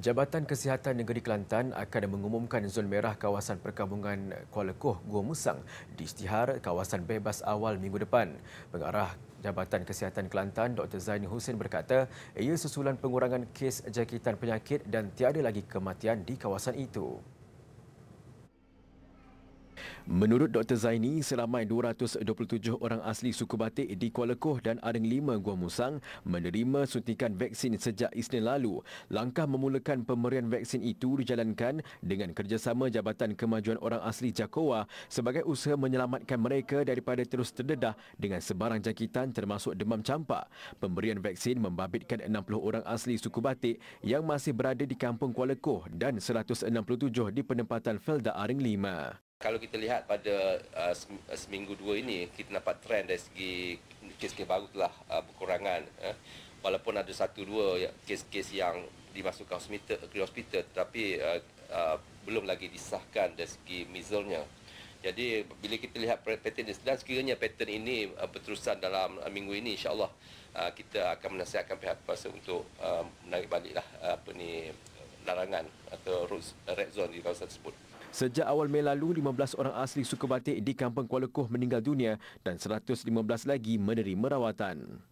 Jabatan Kesihatan Negeri Kelantan akan mengumumkan zon merah kawasan perkampungan Kuala Koh, Gua Musang di istihar kawasan bebas awal minggu depan. Pengarah Jabatan Kesihatan Kelantan Dr. Zaini Hussein berkata ia susulan pengurangan kes jangkitan penyakit dan tiada lagi kematian di kawasan itu. Menurut Dr. Zaini, seramai 227 orang asli suku Batik di Kuala Koh dan Areng Lima Gua Musang menerima suntikan vaksin sejak Isnin lalu. Langkah memulakan pemberian vaksin itu dijalankan dengan kerjasama Jabatan Kemajuan Orang Asli Jakoa sebagai usaha menyelamatkan mereka daripada terus terdedah dengan sebarang jangkitan termasuk demam campak. Pemberian vaksin membabitkan 60 orang asli suku Batik yang masih berada di kampung Kuala Koh dan 167 di penempatan Felda Areng Lima kalau kita lihat pada uh, uh, seminggu dua ini kita nampak trend dari segi kes-kes baru telah uh, berkurangan eh. walaupun ada satu dua ya, kes-kes yang dimasukkan hospital ke hospital tetapi uh, uh, belum lagi disahkan dari segi measles jadi bila kita lihat pattern ini dan sekiranya pattern ini uh, berterusan dalam uh, minggu ini insyaallah uh, kita akan menasihatkan pihak kuasa untuk uh, menarik baliklah uh, apa ni larangan atau red zone di kawasan tersebut Sejak awal Mei lalu, 15 orang asli suku batik di Kampung Kuala Koh meninggal dunia dan 115 lagi menerima rawatan.